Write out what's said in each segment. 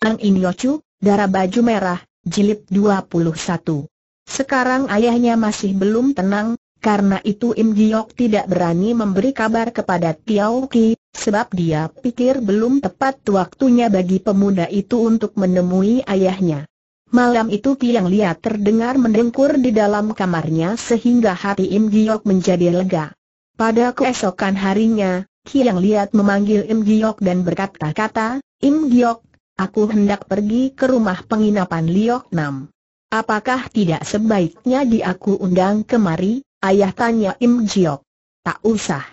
Ang In Darah Baju Merah, Jilid 21. Sekarang ayahnya masih belum tenang, karena itu Im Giok tidak berani memberi kabar kepada Tiao Ki, sebab dia pikir belum tepat waktunya bagi pemuda itu untuk menemui ayahnya. Malam itu yang Lia terdengar mendengkur di dalam kamarnya sehingga hati Im Giok menjadi lega. Pada keesokan harinya, Kiang Liat memanggil Im Giok dan berkata-kata, Im Giok, Aku hendak pergi ke rumah penginapan Liok Nam. Apakah tidak sebaiknya diaku undang kemari, ayah tanya Im Jiok. Tak usah.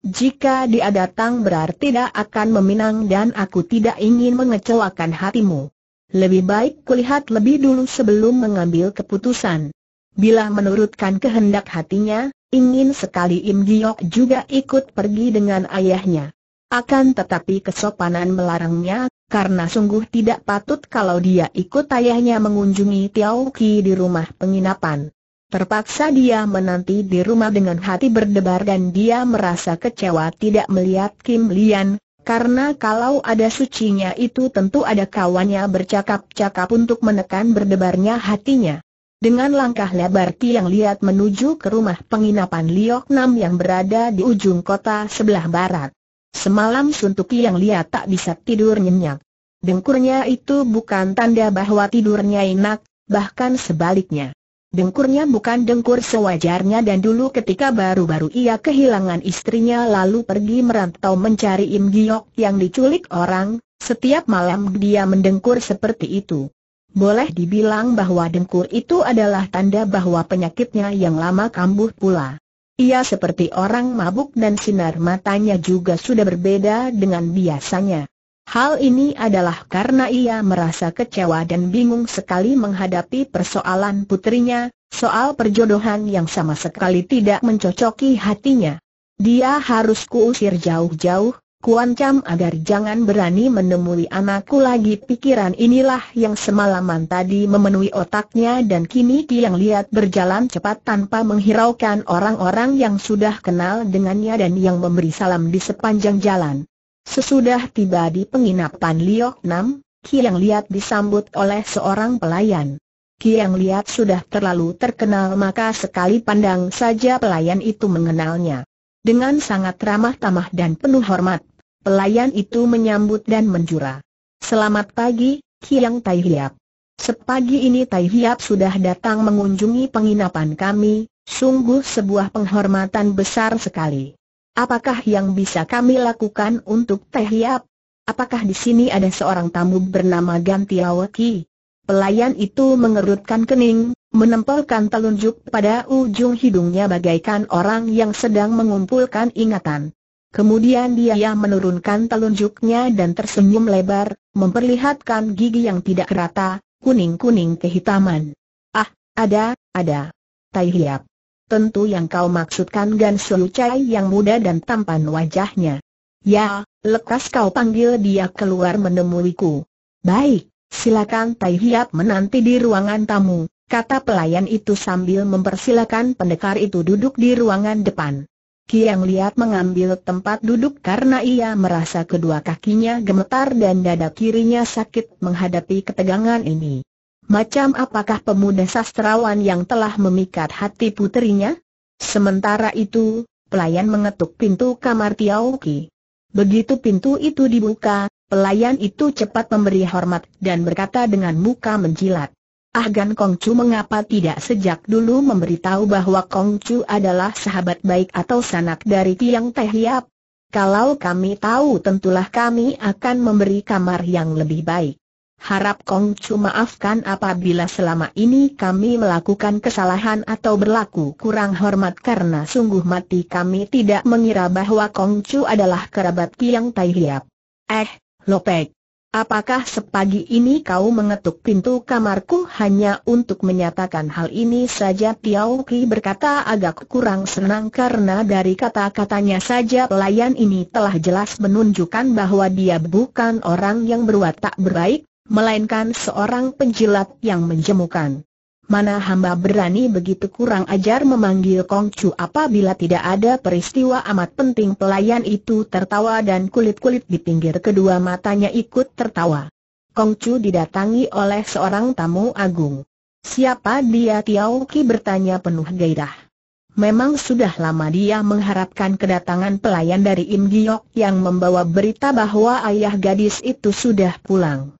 Jika dia datang berarti dia akan meminang dan aku tidak ingin mengecewakan hatimu. Lebih baik kulihat lebih dulu sebelum mengambil keputusan. Bila menurutkan kehendak hatinya, ingin sekali Im Jiok juga ikut pergi dengan ayahnya. Akan tetapi kesopanan melarangnya, karena sungguh tidak patut kalau dia ikut ayahnya mengunjungi Tiau Ki di rumah penginapan. Terpaksa dia menanti di rumah dengan hati berdebar dan dia merasa kecewa tidak melihat Kim Lian, karena kalau ada sucinya itu tentu ada kawannya bercakap-cakap untuk menekan berdebarnya hatinya. Dengan langkah lebar Tiang lihat menuju ke rumah penginapan Liok Nam yang berada di ujung kota sebelah barat. Semalam suntuk yang lihat tak bisa tidur nyenyak. Dengkurnya itu bukan tanda bahwa tidurnya enak, bahkan sebaliknya. Dengkurnya bukan dengkur sewajarnya dan dulu ketika baru-baru ia kehilangan istrinya lalu pergi merantau mencari Im Giok yang diculik orang, setiap malam dia mendengkur seperti itu. Boleh dibilang bahwa dengkur itu adalah tanda bahwa penyakitnya yang lama kambuh pula. Ia seperti orang mabuk dan sinar matanya juga sudah berbeda dengan biasanya. Hal ini adalah karena ia merasa kecewa dan bingung sekali menghadapi persoalan putrinya, soal perjodohan yang sama sekali tidak mencocoki hatinya. Dia harus kuusir jauh-jauh, kuancam agar jangan berani menemui anakku lagi pikiran inilah yang semalaman tadi memenuhi otaknya dan kini Tiang Liat berjalan cepat tanpa menghiraukan orang-orang yang sudah kenal dengannya dan yang memberi salam di sepanjang jalan. Sesudah tiba di penginapan Liok Nam, Kiang Liat disambut oleh seorang pelayan. Kiang Liat sudah terlalu terkenal maka sekali pandang saja pelayan itu mengenalnya. Dengan sangat ramah tamah dan penuh hormat, Pelayan itu menyambut dan menjura. Selamat pagi, Kiang Tai Hiap. Sepagi ini Tai Hiap sudah datang mengunjungi penginapan kami, sungguh sebuah penghormatan besar sekali. Apakah yang bisa kami lakukan untuk Tai Hiap? Apakah di sini ada seorang tamu bernama Ganti Awaki? Pelayan itu mengerutkan kening, menempelkan telunjuk pada ujung hidungnya bagaikan orang yang sedang mengumpulkan ingatan. Kemudian dia menurunkan telunjuknya dan tersenyum lebar, memperlihatkan gigi yang tidak rata, kuning-kuning kehitaman. Ah, ada, ada. Tai Hiap. Tentu yang kau maksudkan Gan Shui Chai yang muda dan tampan wajahnya. Ya, lekas kau panggil dia keluar menemuiku. Baik, silakan Tai Hiap menanti di ruangan tamu, kata pelayan itu sambil mempersilakan pendekar itu duduk di ruangan depan. Kiang Liat mengambil tempat duduk karena ia merasa kedua kakinya gemetar dan dada kirinya sakit menghadapi ketegangan ini. Macam apakah pemuda sastrawan yang telah memikat hati putrinya? Sementara itu, pelayan mengetuk pintu kamar Tiao Ki. Begitu pintu itu dibuka, pelayan itu cepat memberi hormat dan berkata dengan muka menjilat. Ah Kong Kongcu mengapa tidak sejak dulu memberitahu bahwa Kongcu adalah sahabat baik atau sanak dari Tiang Teh Hiap? Kalau kami tahu tentulah kami akan memberi kamar yang lebih baik. Harap Kongcu maafkan apabila selama ini kami melakukan kesalahan atau berlaku kurang hormat karena sungguh mati kami tidak mengira bahwa Kongcu adalah kerabat Tiang Teh Hiap. Eh, Lopek. Apakah sepagi ini kau mengetuk pintu kamarku hanya untuk menyatakan hal ini saja? Piao Ki berkata agak kurang senang karena dari kata-katanya saja pelayan ini telah jelas menunjukkan bahwa dia bukan orang yang berwatak berbaik, melainkan seorang penjilat yang menjemukan mana hamba berani begitu kurang ajar memanggil Kong Chu apabila tidak ada peristiwa amat penting pelayan itu tertawa dan kulit-kulit di pinggir kedua matanya ikut tertawa. Kong Chu didatangi oleh seorang tamu agung. Siapa dia Tiao Ki bertanya penuh gairah. Memang sudah lama dia mengharapkan kedatangan pelayan dari Im Giok yang membawa berita bahwa ayah gadis itu sudah pulang.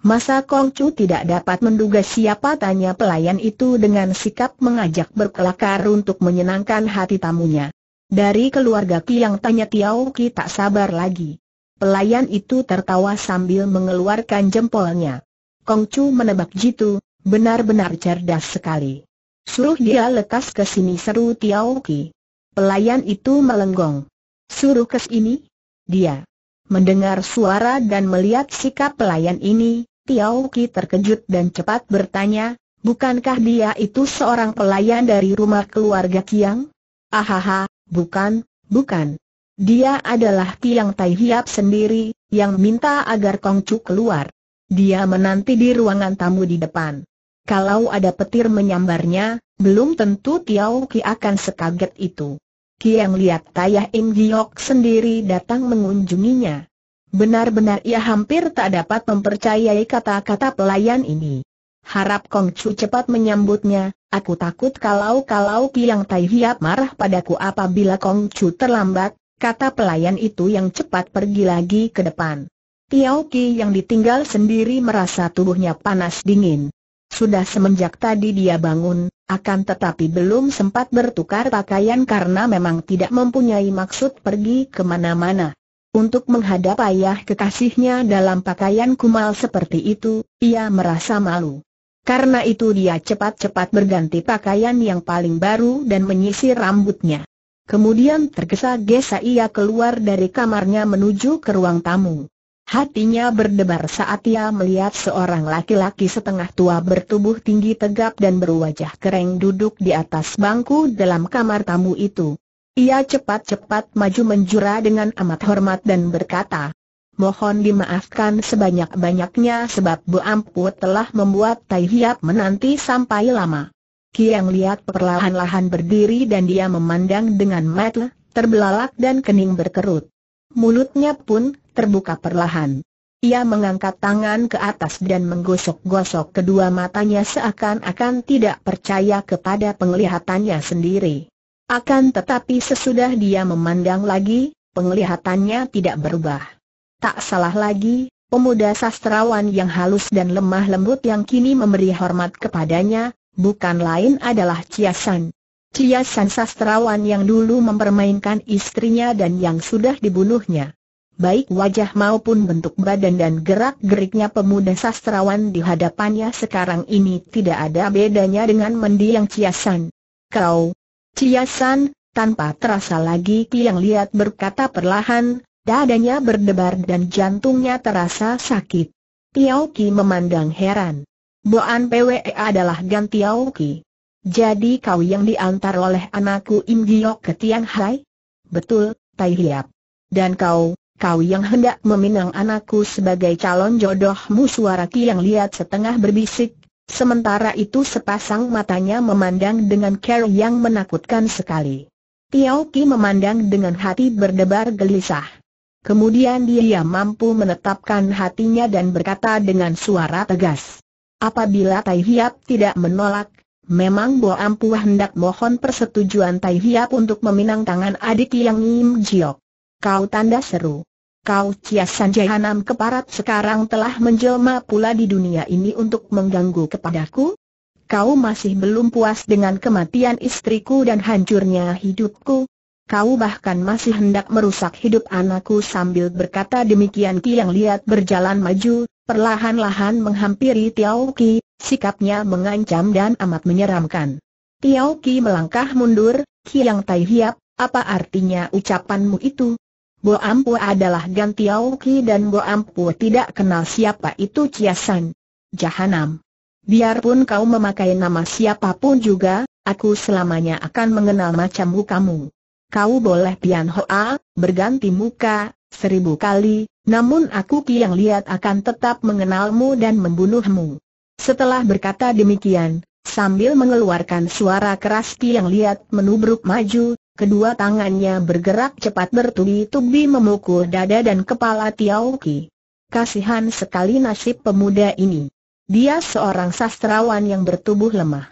Masa Kong tidak dapat menduga siapa tanya pelayan itu dengan sikap mengajak berkelakar untuk menyenangkan hati tamunya. Dari keluarga yang tanya Tiao Ki tak sabar lagi. Pelayan itu tertawa sambil mengeluarkan jempolnya. Kong menebak jitu, benar-benar cerdas sekali. Suruh dia lekas ke sini seru Tiao Ki. Pelayan itu melenggong. Suruh ke sini? Dia. Mendengar suara dan melihat sikap pelayan ini, Tiao Ki terkejut dan cepat bertanya, bukankah dia itu seorang pelayan dari rumah keluarga Kiang? Ahaha, bukan, bukan. Dia adalah Kiang Tai Hiap sendiri, yang minta agar Kong Chu keluar. Dia menanti di ruangan tamu di depan. Kalau ada petir menyambarnya, belum tentu Tiao Ki akan sekaget itu. Kiang lihat Tayah Im Giok sendiri datang mengunjunginya. Benar-benar ia hampir tak dapat mempercayai kata-kata pelayan ini. Harap Kong Chu cepat menyambutnya, aku takut kalau-kalau Kiang Tai Hiap marah padaku apabila Kong Chu terlambat, kata pelayan itu yang cepat pergi lagi ke depan. Tiao Ki yang ditinggal sendiri merasa tubuhnya panas dingin. Sudah semenjak tadi dia bangun, akan tetapi belum sempat bertukar pakaian karena memang tidak mempunyai maksud pergi kemana-mana. Untuk menghadap ayah kekasihnya dalam pakaian kumal seperti itu, ia merasa malu. Karena itu dia cepat-cepat berganti pakaian yang paling baru dan menyisir rambutnya. Kemudian tergesa-gesa ia keluar dari kamarnya menuju ke ruang tamu. Hatinya berdebar saat ia melihat seorang laki-laki setengah tua bertubuh tinggi tegap dan berwajah kering duduk di atas bangku dalam kamar tamu itu. Ia cepat-cepat maju menjura dengan amat hormat dan berkata, Mohon dimaafkan sebanyak-banyaknya sebab Bu Amput telah membuat Tai Hiap menanti sampai lama. Kiang lihat perlahan-lahan berdiri dan dia memandang dengan mata terbelalak dan kening berkerut. Mulutnya pun terbuka perlahan. Ia mengangkat tangan ke atas dan menggosok-gosok kedua matanya seakan-akan tidak percaya kepada penglihatannya sendiri. Akan tetapi sesudah dia memandang lagi, penglihatannya tidak berubah. Tak salah lagi, pemuda sastrawan yang halus dan lemah lembut yang kini memberi hormat kepadanya, bukan lain adalah Ciasan. Ciasan sastrawan yang dulu mempermainkan istrinya dan yang sudah dibunuhnya. Baik wajah maupun bentuk badan dan gerak-geriknya pemuda sastrawan di hadapannya sekarang ini tidak ada bedanya dengan mendiang Ciasan. Kau, Ciasan, tanpa terasa lagi yang Liat berkata perlahan, dadanya berdebar dan jantungnya terasa sakit. Tiau Ki memandang heran. Boan PWE adalah ganti Tiau Ki. Jadi kau yang diantar oleh anakku Im Giok ke Tiang Hai? Betul, Tai Hiap. Dan kau, kau yang hendak meminang anakku sebagai calon jodohmu suara yang Liat setengah berbisik, Sementara itu sepasang matanya memandang dengan care yang menakutkan sekali. Tiao Ki memandang dengan hati berdebar gelisah. Kemudian dia mampu menetapkan hatinya dan berkata dengan suara tegas. Apabila Tai Hiap tidak menolak, memang Bo Ampu hendak mohon persetujuan Tai Hiap untuk meminang tangan adik Yang Im Jiok. Kau tanda seru kau kiasan jahanam keparat sekarang telah menjelma pula di dunia ini untuk mengganggu kepadaku? Kau masih belum puas dengan kematian istriku dan hancurnya hidupku? Kau bahkan masih hendak merusak hidup anakku sambil berkata demikian Ki yang lihat berjalan maju, perlahan-lahan menghampiri Tiao Ki, sikapnya mengancam dan amat menyeramkan. Tiao Ki melangkah mundur, yang Tai Hiap, apa artinya ucapanmu itu? Bo Ampu adalah Gantiau Ki dan Bo Ampu tidak kenal siapa itu Ciasan. Jahanam. Biarpun kau memakai nama siapapun juga, aku selamanya akan mengenal macammu kamu. Kau boleh pian hoa, berganti muka, seribu kali, namun aku ki yang lihat akan tetap mengenalmu dan membunuhmu. Setelah berkata demikian, sambil mengeluarkan suara keras ki yang lihat menubruk maju, Kedua tangannya bergerak cepat bertubi-tubi memukul dada dan kepala Tiauki. Kasihan sekali nasib pemuda ini. Dia seorang sastrawan yang bertubuh lemah.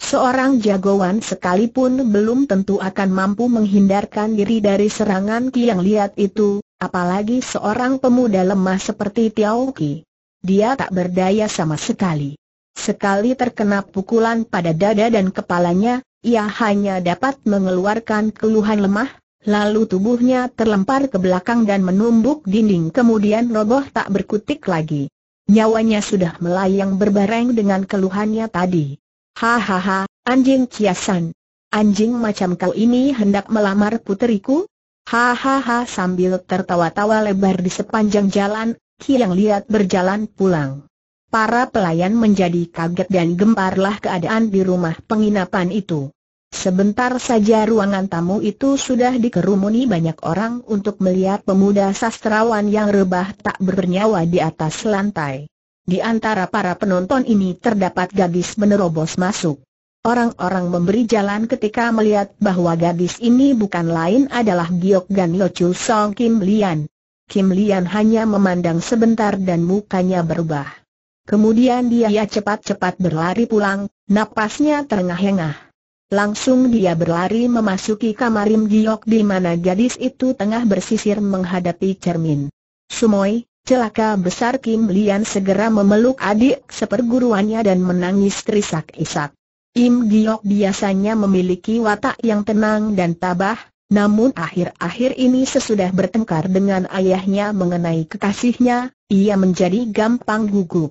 Seorang jagoan sekalipun belum tentu akan mampu menghindarkan diri dari serangan Ki yang lihat itu, apalagi seorang pemuda lemah seperti Tiauki. Dia tak berdaya sama sekali. Sekali terkena pukulan pada dada dan kepalanya, ia hanya dapat mengeluarkan keluhan lemah, lalu tubuhnya terlempar ke belakang dan menumbuk dinding kemudian roboh tak berkutik lagi. Nyawanya sudah melayang berbareng dengan keluhannya tadi. Hahaha, anjing kiasan. Anjing macam kau ini hendak melamar puteriku? Hahaha sambil tertawa-tawa lebar di sepanjang jalan, Kiang lihat berjalan pulang. Para pelayan menjadi kaget dan gemparlah keadaan di rumah penginapan itu. Sebentar saja ruangan tamu itu sudah dikerumuni banyak orang untuk melihat pemuda sastrawan yang rebah tak bernyawa di atas lantai. Di antara para penonton ini terdapat gadis menerobos masuk. Orang-orang memberi jalan ketika melihat bahwa gadis ini bukan lain adalah Giok Gan Song Kim Lian. Kim Lian hanya memandang sebentar dan mukanya berubah. Kemudian dia cepat-cepat berlari pulang, napasnya terengah-engah. Langsung dia berlari memasuki kamar Lim Giok di mana gadis itu tengah bersisir menghadapi cermin. Sumoi, celaka besar Kim Lian segera memeluk adik seperguruannya dan menangis terisak-isak. Im Giok biasanya memiliki watak yang tenang dan tabah, namun akhir-akhir ini sesudah bertengkar dengan ayahnya mengenai kekasihnya, ia menjadi gampang gugup.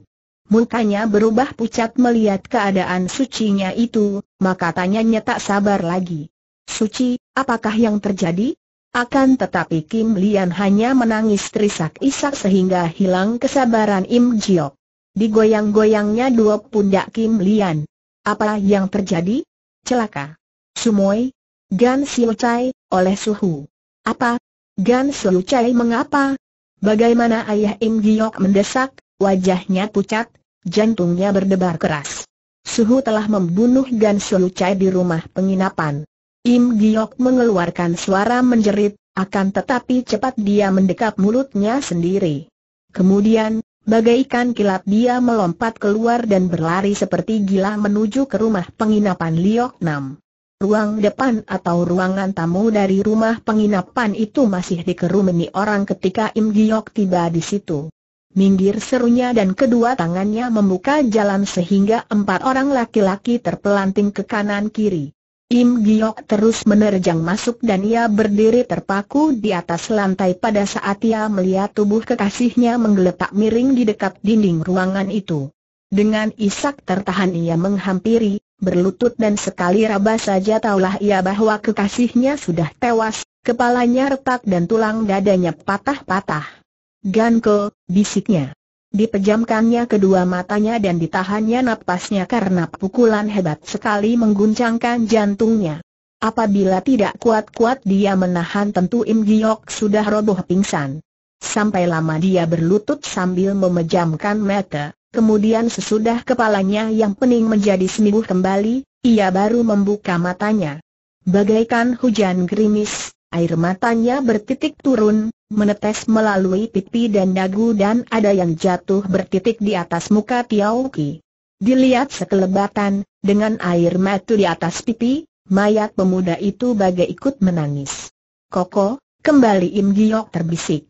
Mukanya berubah pucat melihat keadaan sucinya itu, maka tanyanya tak sabar lagi. Suci, apakah yang terjadi? Akan tetapi Kim Lian hanya menangis terisak-isak sehingga hilang kesabaran Im Jiok. Digoyang-goyangnya dua pundak Kim Lian. Apa yang terjadi? Celaka. Sumoy. Gan Siu Chai, oleh Suhu. Apa? Gan Siu Chai mengapa? Bagaimana ayah Im Jiok mendesak, wajahnya pucat, Jantungnya berdebar keras. Suhu telah membunuh Gan Xiu Chai di rumah penginapan. Im Giok mengeluarkan suara menjerit, akan tetapi cepat dia mendekap mulutnya sendiri. Kemudian, bagaikan kilat dia melompat keluar dan berlari seperti gila menuju ke rumah penginapan Liok Nam. Ruang depan atau ruangan tamu dari rumah penginapan itu masih dikerumuni orang ketika Im Giok tiba di situ. Minggir serunya dan kedua tangannya membuka jalan sehingga empat orang laki-laki terpelanting ke kanan kiri. Im Giok terus menerjang masuk dan ia berdiri terpaku di atas lantai pada saat ia melihat tubuh kekasihnya menggeletak miring di dekat dinding ruangan itu. Dengan isak tertahan ia menghampiri, berlutut dan sekali raba saja taulah ia bahwa kekasihnya sudah tewas, kepalanya retak dan tulang dadanya patah-patah. Ganko, bisiknya. Dipejamkannya kedua matanya dan ditahannya napasnya karena pukulan hebat sekali mengguncangkan jantungnya. Apabila tidak kuat-kuat dia menahan tentu Im Giok sudah roboh pingsan. Sampai lama dia berlutut sambil memejamkan mata, kemudian sesudah kepalanya yang pening menjadi sembuh kembali, ia baru membuka matanya. Bagaikan hujan gerimis, air matanya bertitik turun, menetes melalui pipi dan dagu dan ada yang jatuh bertitik di atas muka Tiao Ki. Dilihat sekelebatan, dengan air mata di atas pipi, mayat pemuda itu bagai ikut menangis. Koko, kembali Im Giok terbisik.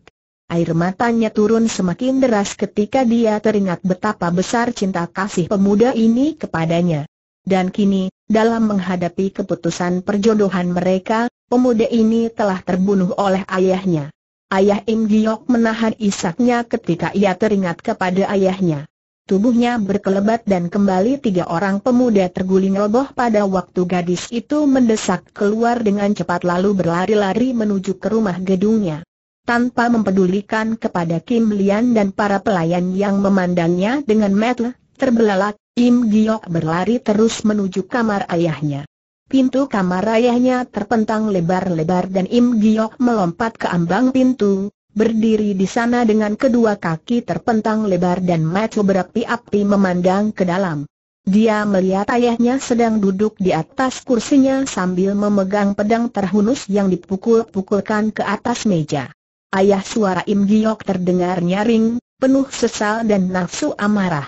Air matanya turun semakin deras ketika dia teringat betapa besar cinta kasih pemuda ini kepadanya. Dan kini, dalam menghadapi keputusan perjodohan mereka, Pemuda ini telah terbunuh oleh ayahnya. Ayah Im Giok menahan isaknya ketika ia teringat kepada ayahnya. Tubuhnya berkelebat dan kembali tiga orang pemuda terguling roboh pada waktu gadis itu mendesak keluar dengan cepat lalu berlari-lari menuju ke rumah gedungnya. Tanpa mempedulikan kepada Kim Lian dan para pelayan yang memandangnya dengan metel, terbelalak, Im Giok berlari terus menuju kamar ayahnya. Pintu kamar ayahnya terpentang lebar-lebar dan Im Giok melompat ke ambang pintu, berdiri di sana dengan kedua kaki terpentang lebar dan mata berapi-api memandang ke dalam. Dia melihat ayahnya sedang duduk di atas kursinya sambil memegang pedang terhunus yang dipukul-pukulkan ke atas meja. Ayah suara Im Giok terdengar nyaring, penuh sesal dan nafsu amarah.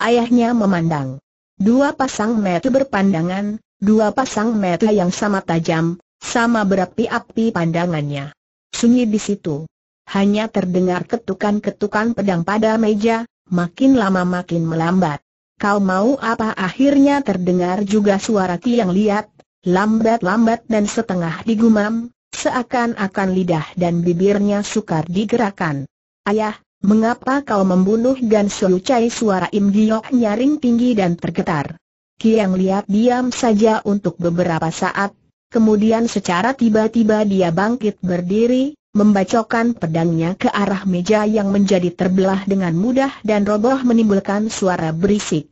Ayahnya memandang. Dua pasang mata berpandangan, Dua pasang mata yang sama tajam, sama berapi-api pandangannya. Sunyi di situ. Hanya terdengar ketukan-ketukan pedang pada meja, makin lama makin melambat. Kau mau apa akhirnya terdengar juga suara Ki yang liat, lambat-lambat dan setengah digumam, seakan-akan lidah dan bibirnya sukar digerakkan. Ayah, mengapa kau membunuh Gan Cai Suara Im Giok nyaring tinggi dan tergetar yang lihat diam saja untuk beberapa saat, kemudian secara tiba-tiba dia bangkit berdiri, membacokan pedangnya ke arah meja yang menjadi terbelah dengan mudah dan roboh menimbulkan suara berisik.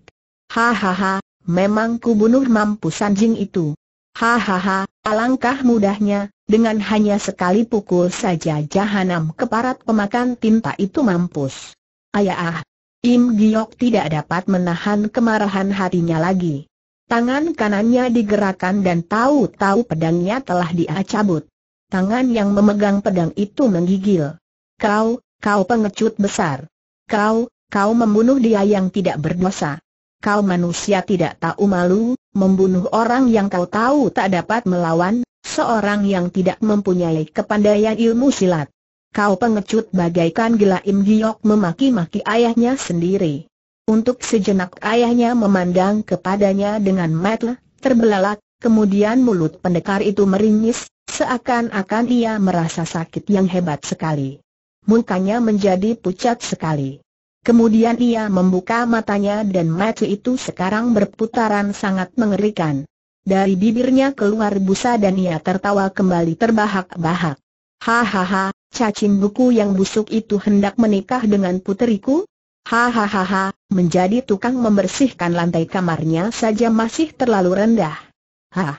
Hahaha, memang kubunuh mampus Sanjing itu. Hahaha, alangkah mudahnya, dengan hanya sekali pukul saja jahanam keparat pemakan tinta itu mampus. Ayah, Im Giok tidak dapat menahan kemarahan hatinya lagi. Tangan kanannya digerakkan dan tahu-tahu pedangnya telah diacabut. Tangan yang memegang pedang itu menggigil. Kau, kau pengecut besar. Kau, kau membunuh dia yang tidak berdosa. Kau manusia tidak tahu malu, membunuh orang yang kau tahu tak dapat melawan, seorang yang tidak mempunyai kepandaian ilmu silat. Kau pengecut bagaikan gila Im Giok memaki-maki ayahnya sendiri. Untuk sejenak ayahnya memandang kepadanya dengan mata terbelalak, kemudian mulut pendekar itu meringis, seakan-akan ia merasa sakit yang hebat sekali. Mukanya menjadi pucat sekali. Kemudian ia membuka matanya dan mata itu sekarang berputaran sangat mengerikan. Dari bibirnya keluar busa dan ia tertawa kembali terbahak-bahak. Hahaha, cacing buku yang busuk itu hendak menikah dengan puteriku? Hahaha, menjadi tukang membersihkan lantai kamarnya saja masih terlalu rendah. Hah,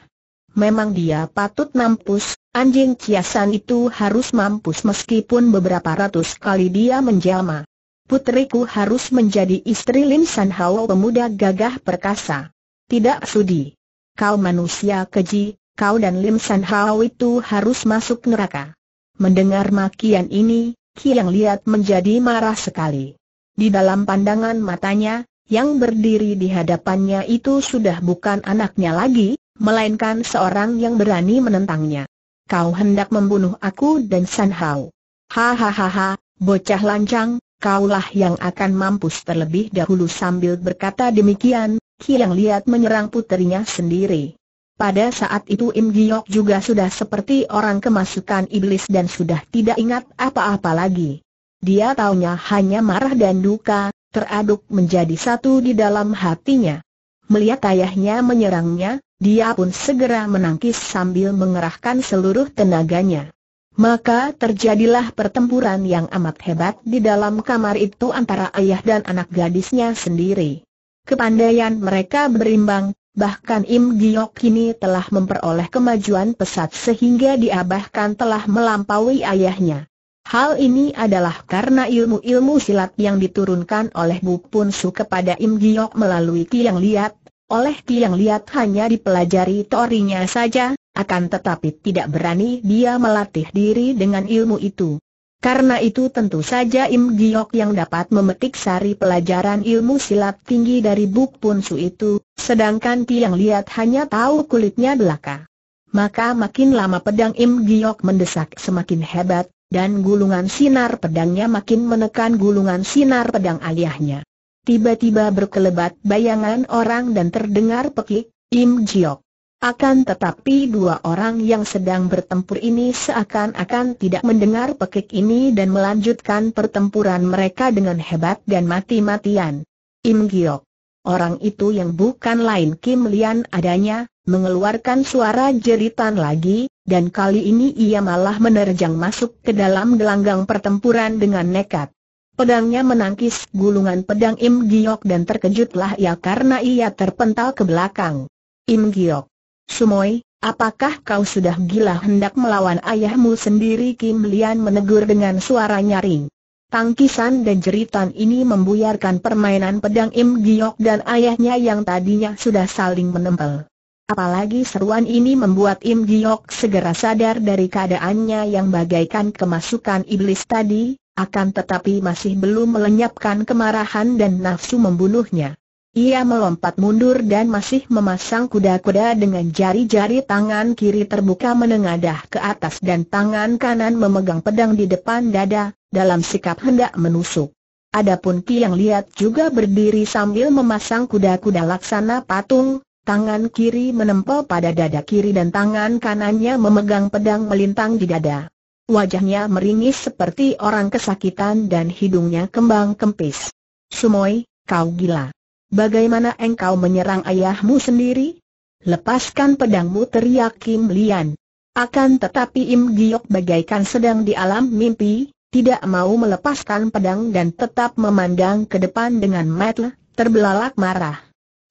memang dia patut mampus, anjing ciasan itu harus mampus meskipun beberapa ratus kali dia menjelma. Puteriku harus menjadi istri Lim San Hao pemuda gagah perkasa. Tidak sudi. Kau manusia keji, kau dan Lim San Hao itu harus masuk neraka. Mendengar makian ini, Kiang Liat menjadi marah sekali. Di dalam pandangan matanya, yang berdiri di hadapannya itu sudah bukan anaknya lagi, melainkan seorang yang berani menentangnya. Kau hendak membunuh aku dan San Hao. Hahaha, bocah lancang, kaulah yang akan mampus terlebih dahulu sambil berkata demikian, Kiang Liat menyerang puterinya sendiri. Pada saat itu Im Giok juga sudah seperti orang kemasukan iblis dan sudah tidak ingat apa-apa lagi. Dia taunya hanya marah dan duka, teraduk menjadi satu di dalam hatinya. Melihat ayahnya menyerangnya, dia pun segera menangkis sambil mengerahkan seluruh tenaganya. Maka terjadilah pertempuran yang amat hebat di dalam kamar itu antara ayah dan anak gadisnya sendiri. Kepandaian mereka berimbang, Bahkan Im Giok kini telah memperoleh kemajuan pesat sehingga dia bahkan telah melampaui ayahnya. Hal ini adalah karena ilmu-ilmu silat yang diturunkan oleh Bu Pun Su kepada Im Giok melalui Tiang Liat. Oleh Tiang Liat hanya dipelajari teorinya saja, akan tetapi tidak berani dia melatih diri dengan ilmu itu. Karena itu tentu saja Im Giok yang dapat memetik sari pelajaran ilmu silat tinggi dari Buk Pun Su itu, sedangkan Tiang Liat hanya tahu kulitnya belaka. Maka makin lama pedang Im Giok mendesak semakin hebat, dan gulungan sinar pedangnya makin menekan gulungan sinar pedang aliyahnya. Tiba-tiba berkelebat bayangan orang dan terdengar pekik, Im Giok. Akan tetapi dua orang yang sedang bertempur ini seakan-akan tidak mendengar pekik ini dan melanjutkan pertempuran mereka dengan hebat dan mati-matian. Im Giok. Orang itu yang bukan lain Kim Lian adanya, mengeluarkan suara jeritan lagi, dan kali ini ia malah menerjang masuk ke dalam gelanggang pertempuran dengan nekat. Pedangnya menangkis gulungan pedang Im Giok dan terkejutlah ia karena ia terpental ke belakang. Im Giok Sumoy, apakah kau sudah gila hendak melawan ayahmu sendiri? Kim Lian menegur dengan suara nyaring. Tangkisan dan jeritan ini membuyarkan permainan pedang Im Giok dan ayahnya yang tadinya sudah saling menempel. Apalagi seruan ini membuat Im Giok segera sadar dari keadaannya yang bagaikan kemasukan iblis tadi, akan tetapi masih belum melenyapkan kemarahan dan nafsu membunuhnya. Ia melompat mundur dan masih memasang kuda-kuda dengan jari-jari tangan kiri terbuka menengadah ke atas dan tangan kanan memegang pedang di depan dada, dalam sikap hendak menusuk. Adapun Ki yang lihat juga berdiri sambil memasang kuda-kuda laksana patung, tangan kiri menempel pada dada kiri dan tangan kanannya memegang pedang melintang di dada. Wajahnya meringis seperti orang kesakitan dan hidungnya kembang kempis. Sumoi, kau gila. Bagaimana engkau menyerang ayahmu sendiri? Lepaskan pedangmu teriak Kim Lian. Akan tetapi Im Giok bagaikan sedang di alam mimpi, tidak mau melepaskan pedang dan tetap memandang ke depan dengan mata terbelalak marah.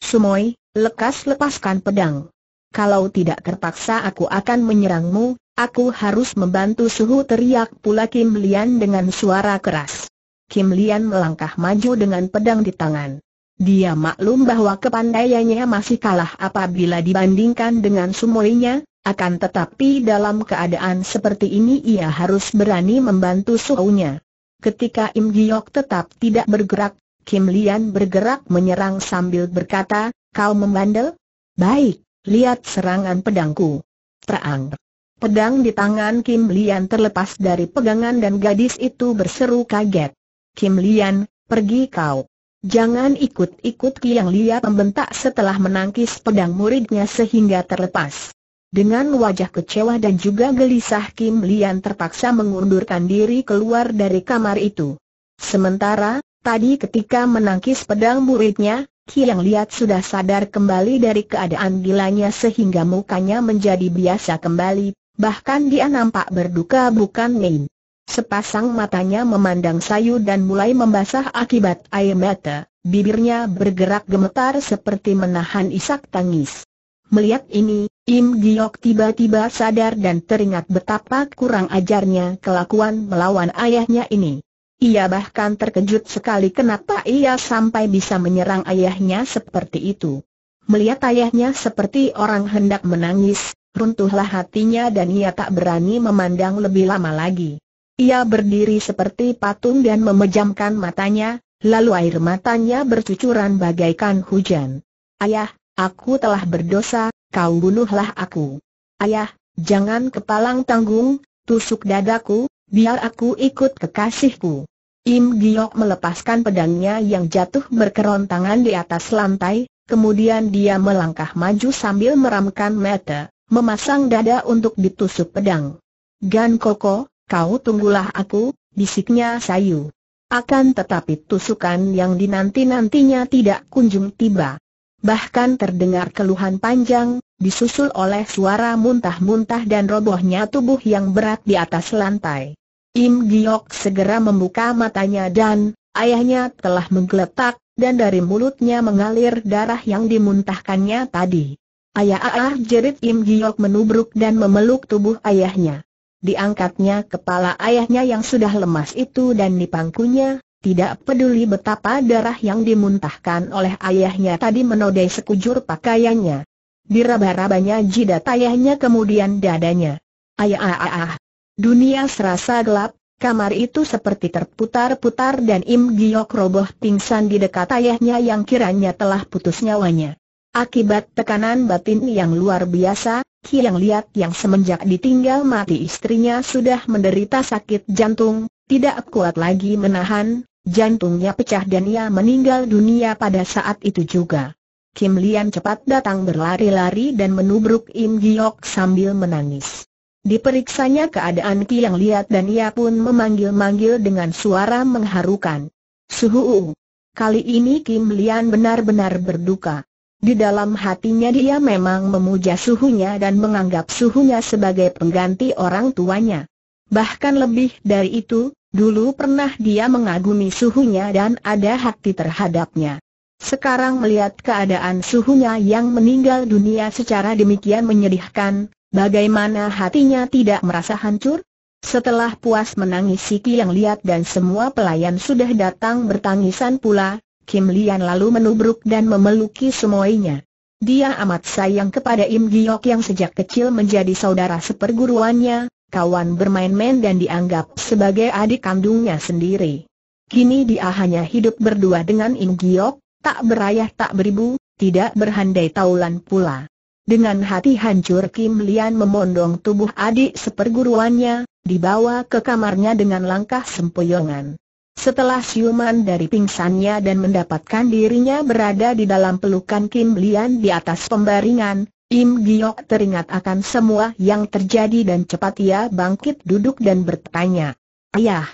Sumoy, lekas lepaskan pedang. Kalau tidak terpaksa aku akan menyerangmu, aku harus membantu suhu teriak pula Kim Lian dengan suara keras. Kim Lian melangkah maju dengan pedang di tangan. Dia maklum bahwa kepandaiannya masih kalah apabila dibandingkan dengan sumoinya, akan tetapi dalam keadaan seperti ini ia harus berani membantu suhunya. Ketika Im Giok tetap tidak bergerak, Kim Lian bergerak menyerang sambil berkata, kau membandel? Baik, lihat serangan pedangku. Terang. Pedang di tangan Kim Lian terlepas dari pegangan dan gadis itu berseru kaget. Kim Lian, pergi kau. Jangan ikut-ikut Kiang Lia membentak setelah menangkis pedang muridnya sehingga terlepas. Dengan wajah kecewa dan juga gelisah Kim Lian terpaksa mengundurkan diri keluar dari kamar itu. Sementara, tadi ketika menangkis pedang muridnya, Kiang Liat sudah sadar kembali dari keadaan gilanya sehingga mukanya menjadi biasa kembali, bahkan dia nampak berduka bukan main. Sepasang matanya memandang sayu dan mulai membasah akibat air mata, bibirnya bergerak gemetar seperti menahan isak tangis. Melihat ini, Im Giok tiba-tiba sadar dan teringat betapa kurang ajarnya kelakuan melawan ayahnya ini. Ia bahkan terkejut sekali kenapa ia sampai bisa menyerang ayahnya seperti itu. Melihat ayahnya seperti orang hendak menangis, runtuhlah hatinya dan ia tak berani memandang lebih lama lagi. Ia berdiri seperti patung dan memejamkan matanya, lalu air matanya bercucuran bagaikan hujan. Ayah, aku telah berdosa, kau bunuhlah aku. Ayah, jangan kepalang tanggung, tusuk dadaku, biar aku ikut kekasihku. Im Giok melepaskan pedangnya yang jatuh berkerontangan di atas lantai, kemudian dia melangkah maju sambil meramkan mata, memasang dada untuk ditusuk pedang. Gan Koko, Kau tunggulah aku, bisiknya Sayu. Akan tetapi tusukan yang dinanti-nantinya tidak kunjung tiba. Bahkan terdengar keluhan panjang, disusul oleh suara muntah-muntah dan robohnya tubuh yang berat di atas lantai. Im Giok segera membuka matanya dan, ayahnya telah menggeletak, dan dari mulutnya mengalir darah yang dimuntahkannya tadi. Ayah ah jerit Im Giok menubruk dan memeluk tubuh ayahnya diangkatnya kepala ayahnya yang sudah lemas itu dan dipangkunya, tidak peduli betapa darah yang dimuntahkan oleh ayahnya tadi menodai sekujur pakaiannya. Diraba-rabanya jidat ayahnya kemudian dadanya. Ayah, ah, ah, ah. Dunia serasa gelap, kamar itu seperti terputar-putar dan Im Giok roboh pingsan di dekat ayahnya yang kiranya telah putus nyawanya. Akibat tekanan batin yang luar biasa, yang Liat yang semenjak ditinggal mati istrinya sudah menderita sakit jantung, tidak kuat lagi menahan, jantungnya pecah dan ia meninggal dunia pada saat itu juga. Kim Lian cepat datang berlari-lari dan menubruk Im Giok sambil menangis. Diperiksanya keadaan Ki Yang Liat dan ia pun memanggil-manggil dengan suara mengharukan. Suhu! Kali ini Kim Lian benar-benar berduka. Di dalam hatinya dia memang memuja suhunya dan menganggap suhunya sebagai pengganti orang tuanya. Bahkan lebih dari itu, dulu pernah dia mengagumi suhunya dan ada hati terhadapnya. Sekarang melihat keadaan suhunya yang meninggal dunia secara demikian menyedihkan, bagaimana hatinya tidak merasa hancur? Setelah puas menangis Siki yang lihat dan semua pelayan sudah datang bertangisan pula, Kim Lian lalu menubruk dan memeluki semuanya. Dia amat sayang kepada Im Giok yang sejak kecil menjadi saudara seperguruannya, kawan bermain-main dan dianggap sebagai adik kandungnya sendiri. Kini dia hanya hidup berdua dengan Im Giok, tak berayah tak beribu, tidak berhandai taulan pula. Dengan hati hancur Kim Lian memondong tubuh adik seperguruannya, dibawa ke kamarnya dengan langkah sempoyongan. Setelah siuman dari pingsannya dan mendapatkan dirinya berada di dalam pelukan Kim Lian di atas pembaringan, Im Giok teringat akan semua yang terjadi dan cepat ia bangkit duduk dan bertanya, Ayah,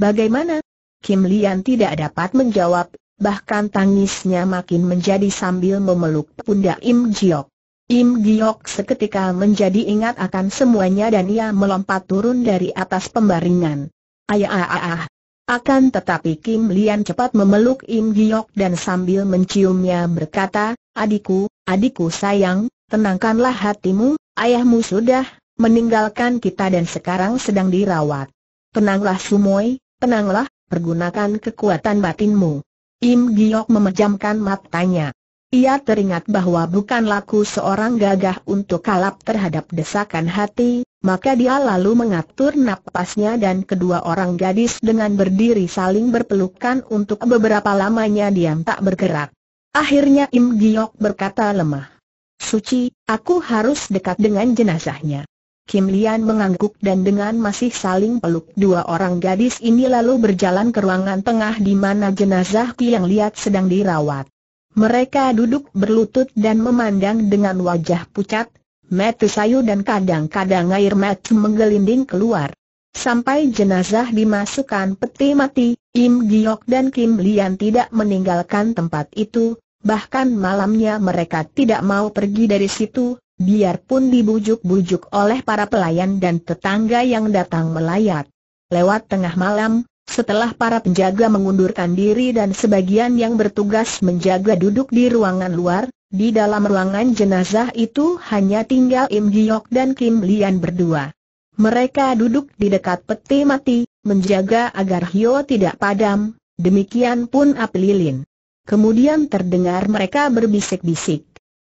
bagaimana? Kim Lian tidak dapat menjawab, bahkan tangisnya makin menjadi sambil memeluk pundak Im Giok. Im Giok seketika menjadi ingat akan semuanya dan ia melompat turun dari atas pembaringan. Ayah, ayah, ayah, akan tetapi Kim Lian cepat memeluk Im Giok dan sambil menciumnya berkata, Adikku, adikku sayang, tenangkanlah hatimu, ayahmu sudah meninggalkan kita dan sekarang sedang dirawat. Tenanglah Sumoy, tenanglah, pergunakan kekuatan batinmu. Im Giok memejamkan matanya. Ia teringat bahwa bukan laku seorang gagah untuk kalap terhadap desakan hati, maka dia lalu mengatur nafasnya dan kedua orang gadis dengan berdiri saling berpelukan untuk beberapa lamanya diam tak bergerak. Akhirnya Im Giok berkata lemah. Suci, aku harus dekat dengan jenazahnya. Kim Lian mengangguk dan dengan masih saling peluk dua orang gadis ini lalu berjalan ke ruangan tengah di mana jenazah Kiang Liat sedang dirawat. Mereka duduk berlutut dan memandang dengan wajah pucat, mata sayu dan kadang-kadang air mata menggelinding keluar. Sampai jenazah dimasukkan peti mati, Im Giok dan Kim Lian tidak meninggalkan tempat itu, bahkan malamnya mereka tidak mau pergi dari situ, biarpun dibujuk-bujuk oleh para pelayan dan tetangga yang datang melayat. Lewat tengah malam, setelah para penjaga mengundurkan diri dan sebagian yang bertugas menjaga duduk di ruangan luar, di dalam ruangan jenazah itu hanya tinggal Im Giok dan Kim Lian berdua. Mereka duduk di dekat peti mati, menjaga agar hyo tidak padam, demikian pun api lilin. Kemudian terdengar mereka berbisik-bisik.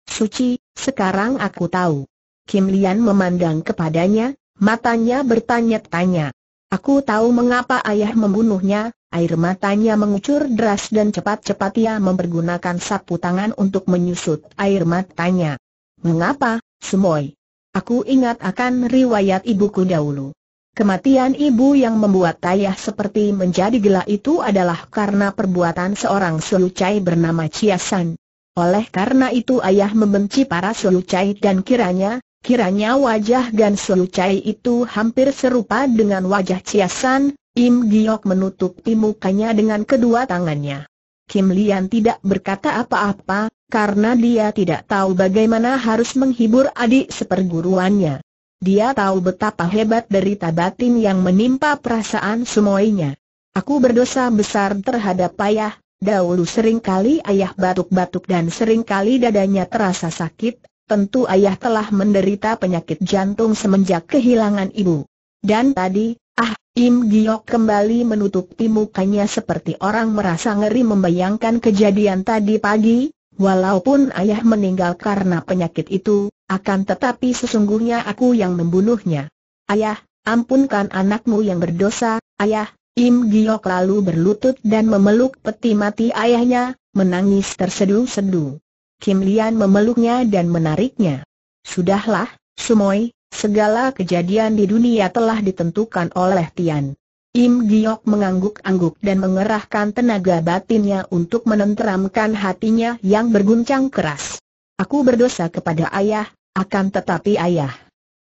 Suci, sekarang aku tahu. Kim Lian memandang kepadanya, matanya bertanya-tanya. Aku tahu mengapa ayah membunuhnya, air matanya mengucur deras dan cepat-cepat ia mempergunakan sapu tangan untuk menyusut air matanya. Mengapa, Sumoy? Aku ingat akan riwayat ibuku dahulu. Kematian ibu yang membuat ayah seperti menjadi gelap itu adalah karena perbuatan seorang Suyucai bernama Chiasan. Oleh karena itu ayah membenci para Suyucai dan kiranya Kiranya wajah Gan Suyu Chai itu hampir serupa dengan wajah Ciasan. Im Giok menutupi mukanya dengan kedua tangannya. Kim Lian tidak berkata apa-apa, karena dia tidak tahu bagaimana harus menghibur adik seperguruannya. Dia tahu betapa hebat dari tabatin yang menimpa perasaan semuanya. Aku berdosa besar terhadap ayah, dahulu seringkali ayah batuk-batuk dan seringkali dadanya terasa sakit, tentu ayah telah menderita penyakit jantung semenjak kehilangan ibu. Dan tadi, ah, Im Giok kembali menutupi mukanya seperti orang merasa ngeri membayangkan kejadian tadi pagi, walaupun ayah meninggal karena penyakit itu, akan tetapi sesungguhnya aku yang membunuhnya. Ayah, ampunkan anakmu yang berdosa, ayah, Im Giok lalu berlutut dan memeluk peti mati ayahnya, menangis terseduh-seduh. Kim Lian memeluknya dan menariknya. Sudahlah, Sumoy, segala kejadian di dunia telah ditentukan oleh Tian. Im Giok mengangguk-angguk dan mengerahkan tenaga batinnya untuk menenteramkan hatinya yang berguncang keras. Aku berdosa kepada ayah, akan tetapi ayah.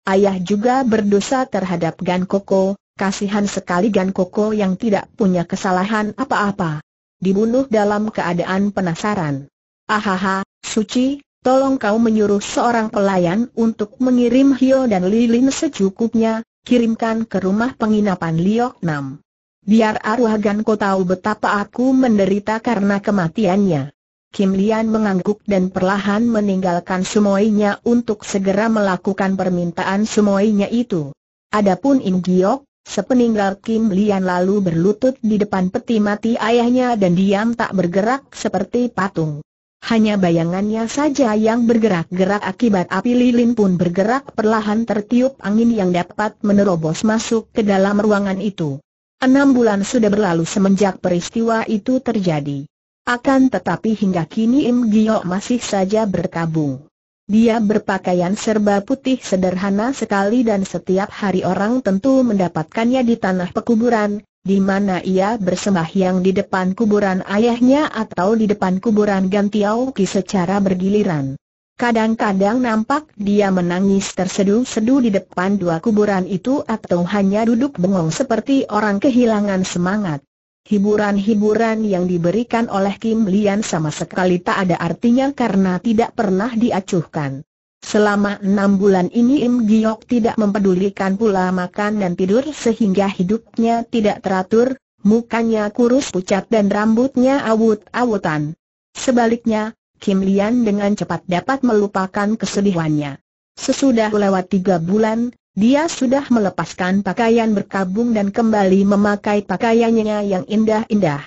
Ayah juga berdosa terhadap Gan Koko, kasihan sekali Gan Koko yang tidak punya kesalahan apa-apa. Dibunuh dalam keadaan penasaran. Ahaha, Suci, tolong kau menyuruh seorang pelayan untuk mengirim Hio dan Lilin secukupnya, kirimkan ke rumah penginapan Liok Nam. Biar arwah kau tahu betapa aku menderita karena kematiannya. Kim Lian mengangguk dan perlahan meninggalkan semuanya untuk segera melakukan permintaan semuanya itu. Adapun In Giok, sepeninggal Kim Lian lalu berlutut di depan peti mati ayahnya dan diam tak bergerak seperti patung hanya bayangannya saja yang bergerak-gerak akibat api lilin pun bergerak perlahan tertiup angin yang dapat menerobos masuk ke dalam ruangan itu. Enam bulan sudah berlalu semenjak peristiwa itu terjadi. Akan tetapi hingga kini Im Gio masih saja berkabung. Dia berpakaian serba putih sederhana sekali dan setiap hari orang tentu mendapatkannya di tanah pekuburan, di mana ia bersembahyang di depan kuburan ayahnya atau di depan kuburan Gantiau Ki secara bergiliran. Kadang-kadang nampak dia menangis terseduh-seduh di depan dua kuburan itu atau hanya duduk bengong seperti orang kehilangan semangat. Hiburan-hiburan yang diberikan oleh Kim Lian sama sekali tak ada artinya karena tidak pernah diacuhkan. Selama enam bulan ini Im Giok tidak mempedulikan pula makan dan tidur sehingga hidupnya tidak teratur, mukanya kurus pucat dan rambutnya awut-awutan. Sebaliknya, Kim Lian dengan cepat dapat melupakan kesedihannya. Sesudah lewat tiga bulan, dia sudah melepaskan pakaian berkabung dan kembali memakai pakaiannya yang indah-indah.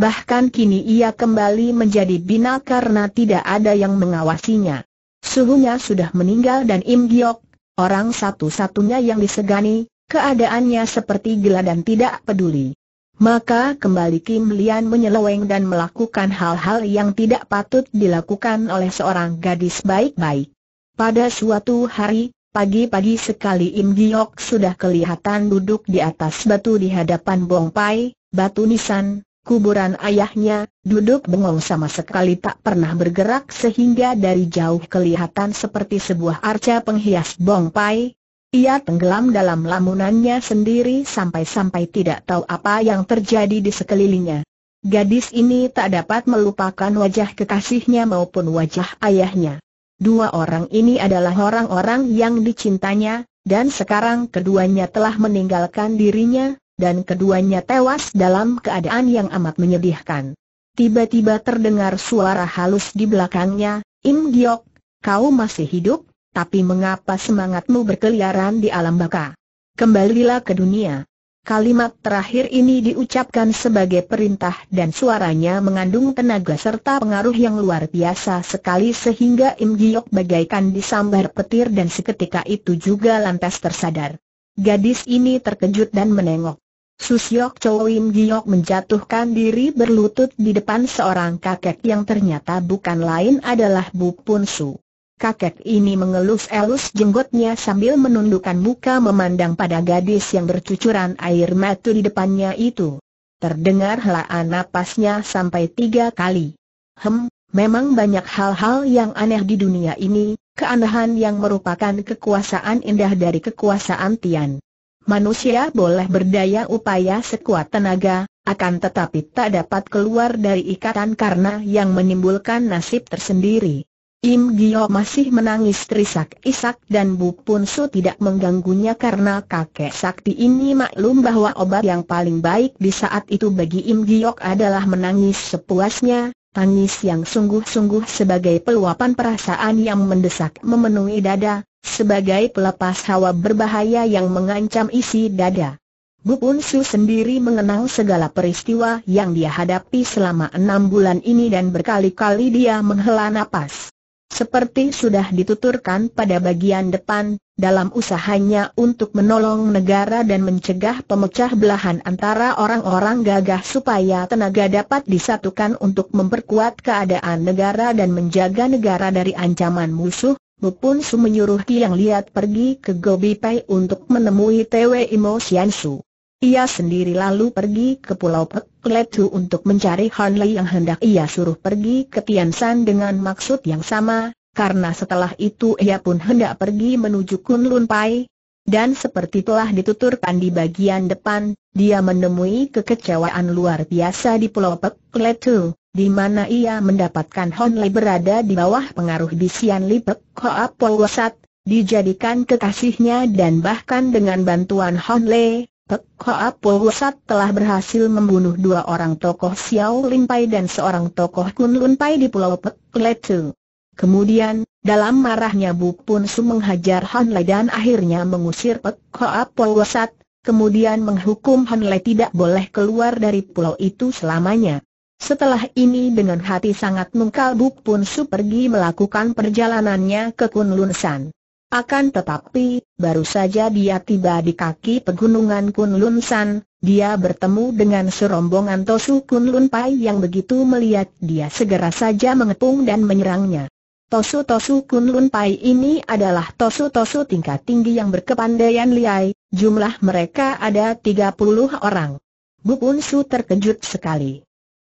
Bahkan kini ia kembali menjadi bina karena tidak ada yang mengawasinya. Suhunya sudah meninggal dan Im Giok, orang satu-satunya yang disegani, keadaannya seperti gila dan tidak peduli. Maka kembali Kim Lian menyeleweng dan melakukan hal-hal yang tidak patut dilakukan oleh seorang gadis baik-baik. Pada suatu hari, pagi-pagi sekali Im Giok sudah kelihatan duduk di atas batu di hadapan Bong Pai, batu nisan, kuburan ayahnya, duduk bengong sama sekali tak pernah bergerak sehingga dari jauh kelihatan seperti sebuah arca penghias bongpai. Ia tenggelam dalam lamunannya sendiri sampai-sampai tidak tahu apa yang terjadi di sekelilingnya. Gadis ini tak dapat melupakan wajah kekasihnya maupun wajah ayahnya. Dua orang ini adalah orang-orang yang dicintanya, dan sekarang keduanya telah meninggalkan dirinya, dan keduanya tewas dalam keadaan yang amat menyedihkan. Tiba-tiba terdengar suara halus di belakangnya, Im Giok, kau masih hidup, tapi mengapa semangatmu berkeliaran di alam baka? Kembalilah ke dunia. Kalimat terakhir ini diucapkan sebagai perintah dan suaranya mengandung tenaga serta pengaruh yang luar biasa sekali sehingga Im Giok bagaikan disambar petir dan seketika itu juga lantas tersadar. Gadis ini terkejut dan menengok. Susyok Cholim Giok menjatuhkan diri berlutut di depan seorang kakek yang ternyata bukan lain adalah Bu Pun Su. Kakek ini mengelus-elus jenggotnya sambil menundukkan muka memandang pada gadis yang bercucuran air mata di depannya itu. Terdengar helaan ah napasnya sampai tiga kali. Hem, memang banyak hal-hal yang aneh di dunia ini, keanehan yang merupakan kekuasaan indah dari kekuasaan Tian manusia boleh berdaya upaya sekuat tenaga, akan tetapi tak dapat keluar dari ikatan karena yang menimbulkan nasib tersendiri. Im Gio masih menangis terisak-isak dan Bu Pun Su tidak mengganggunya karena kakek sakti ini maklum bahwa obat yang paling baik di saat itu bagi Im Gyo adalah menangis sepuasnya, tangis yang sungguh-sungguh sebagai peluapan perasaan yang mendesak memenuhi dada, sebagai pelepas hawa berbahaya yang mengancam isi dada. Bu Unsu sendiri mengenal segala peristiwa yang dia hadapi selama enam bulan ini dan berkali-kali dia menghela nafas. Seperti sudah dituturkan pada bagian depan, dalam usahanya untuk menolong negara dan mencegah pemecah belahan antara orang-orang gagah supaya tenaga dapat disatukan untuk memperkuat keadaan negara dan menjaga negara dari ancaman musuh, Bupun Su menyuruh Tiang Liat pergi ke Gobi Pai untuk menemui Tewei Imo Sian Su. Ia sendiri lalu pergi ke Pulau Pek Letu untuk mencari Han Lei yang hendak ia suruh pergi ke Tian San dengan maksud yang sama, karena setelah itu ia pun hendak pergi menuju Kunlun Pai. Dan seperti telah dituturkan di bagian depan, dia menemui kekecewaan luar biasa di Pulau Pek Letu di mana ia mendapatkan Honle berada di bawah pengaruh Bisian Lipek Hoa Polwasat, dijadikan kekasihnya dan bahkan dengan bantuan Honle, Pek Hoa Polwasat telah berhasil membunuh dua orang tokoh Xiao Pai dan seorang tokoh Kun Pai di Pulau Pek Letu. Kemudian, dalam marahnya Bu Pun Su menghajar Honle dan akhirnya mengusir Pek Hoa Polwasat, kemudian menghukum Honle tidak boleh keluar dari pulau itu selamanya. Setelah ini dengan hati sangat mengkal Buk Pun Su pergi melakukan perjalanannya ke Kunlun San. Akan tetapi, baru saja dia tiba di kaki pegunungan Kunlun San, dia bertemu dengan serombongan Tosu Kunlun Pai yang begitu melihat dia segera saja mengepung dan menyerangnya. Tosu-tosu Kunlun Pai ini adalah tosu-tosu tingkat tinggi yang berkepandaian liai, jumlah mereka ada 30 orang. Pun Su terkejut sekali.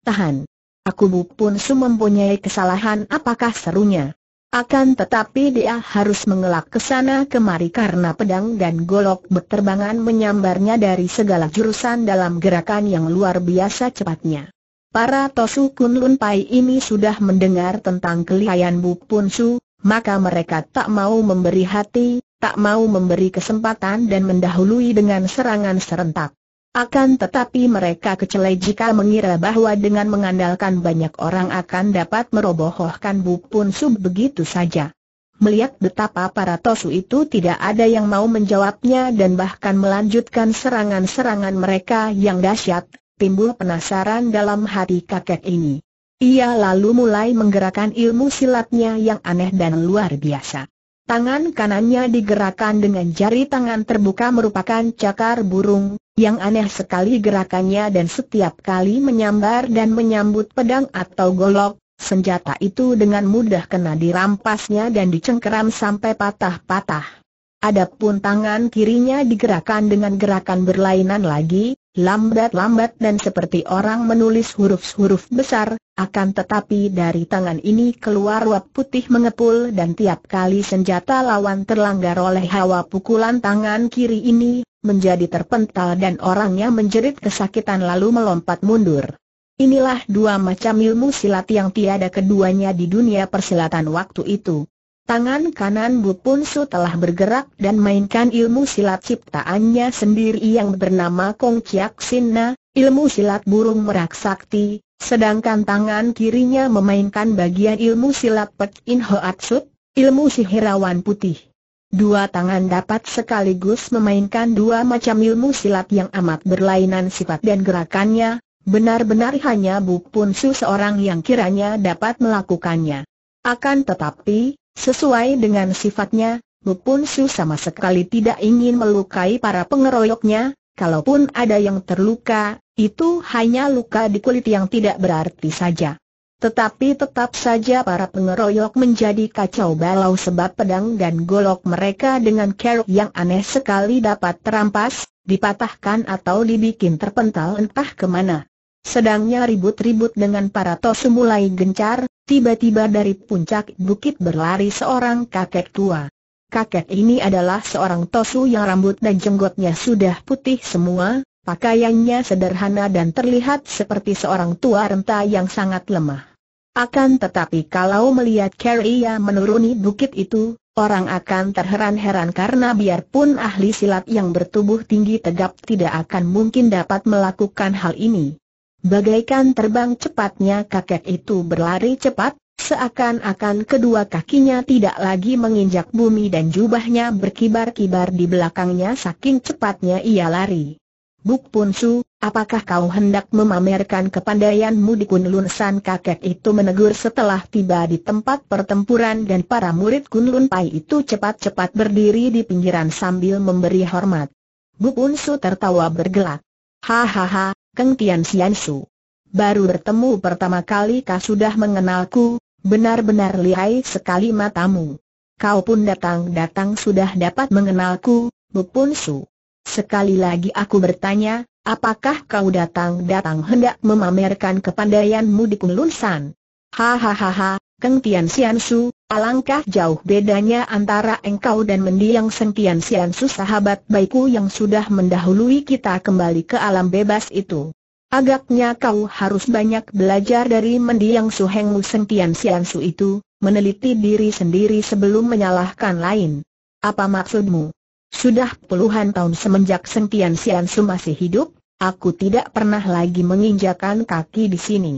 Tahan. Aku pun mempunyai kesalahan apakah serunya. Akan tetapi dia harus mengelak ke sana kemari karena pedang dan golok berterbangan menyambarnya dari segala jurusan dalam gerakan yang luar biasa cepatnya. Para Tosu Kun Lun Pai ini sudah mendengar tentang kelihayan Bu Pun Su, maka mereka tak mau memberi hati, tak mau memberi kesempatan dan mendahului dengan serangan serentak. Akan tetapi mereka kecelai jika mengira bahwa dengan mengandalkan banyak orang akan dapat merobohkan bupun sub begitu saja. Melihat betapa para tosu itu tidak ada yang mau menjawabnya dan bahkan melanjutkan serangan-serangan mereka yang dahsyat, timbul penasaran dalam hati kakek ini. Ia lalu mulai menggerakkan ilmu silatnya yang aneh dan luar biasa. Tangan kanannya digerakkan dengan jari tangan terbuka merupakan cakar burung, yang aneh sekali gerakannya dan setiap kali menyambar dan menyambut pedang atau golok, senjata itu dengan mudah kena dirampasnya dan dicengkeram sampai patah-patah. Adapun tangan kirinya digerakkan dengan gerakan berlainan lagi, lambat-lambat dan seperti orang menulis huruf-huruf besar, akan tetapi dari tangan ini keluar uap putih mengepul dan tiap kali senjata lawan terlanggar oleh hawa pukulan tangan kiri ini, menjadi terpental dan orangnya menjerit kesakitan lalu melompat mundur. Inilah dua macam ilmu silat yang tiada keduanya di dunia persilatan waktu itu. Tangan kanan Bu Punsu telah bergerak dan mainkan ilmu silat ciptaannya sendiri yang bernama Kong Chiak Sinna, ilmu silat burung merak sakti, sedangkan tangan kirinya memainkan bagian ilmu silat Pek In Sut, ilmu sihirawan putih. Dua tangan dapat sekaligus memainkan dua macam ilmu silat yang amat berlainan sifat dan gerakannya, benar-benar hanya Bu Punsu seorang yang kiranya dapat melakukannya. Akan tetapi, Sesuai dengan sifatnya, Lupun Su sama sekali tidak ingin melukai para pengeroyoknya, kalaupun ada yang terluka, itu hanya luka di kulit yang tidak berarti saja. Tetapi tetap saja para pengeroyok menjadi kacau balau sebab pedang dan golok mereka dengan keruk yang aneh sekali dapat terampas, dipatahkan atau dibikin terpental entah kemana. Sedangnya ribut-ribut dengan para tosu mulai gencar, Tiba-tiba dari puncak bukit berlari seorang kakek tua. Kakek ini adalah seorang tosu yang rambut dan jenggotnya sudah putih semua, pakaiannya sederhana dan terlihat seperti seorang tua renta yang sangat lemah. Akan tetapi kalau melihat Carrie menuruni bukit itu, orang akan terheran-heran karena biarpun ahli silat yang bertubuh tinggi tegap tidak akan mungkin dapat melakukan hal ini. Bagaikan terbang cepatnya kakek itu berlari cepat, seakan-akan kedua kakinya tidak lagi menginjak bumi dan jubahnya berkibar-kibar di belakangnya saking cepatnya ia lari. Buk Pun apakah kau hendak memamerkan kepandaianmu di Kunlun San kakek itu menegur setelah tiba di tempat pertempuran dan para murid Kunlun Pai itu cepat-cepat berdiri di pinggiran sambil memberi hormat. Buk Pun tertawa bergelak. Hahaha, Keng Tian Su, Baru bertemu pertama kali kau sudah mengenalku, benar-benar lihai sekali matamu. Kau pun datang-datang sudah dapat mengenalku, Pun Su. Sekali lagi aku bertanya, apakah kau datang-datang hendak memamerkan kepandaianmu di San? Hahaha, Keng Tian Su. Alangkah jauh bedanya antara engkau dan mendiang sentian siansu sahabat baikku yang sudah mendahului kita kembali ke alam bebas itu. Agaknya kau harus banyak belajar dari mendiang suhengmu sentian siansu itu, meneliti diri sendiri sebelum menyalahkan lain. Apa maksudmu? Sudah puluhan tahun semenjak sentian siansu masih hidup, aku tidak pernah lagi menginjakan kaki di sini.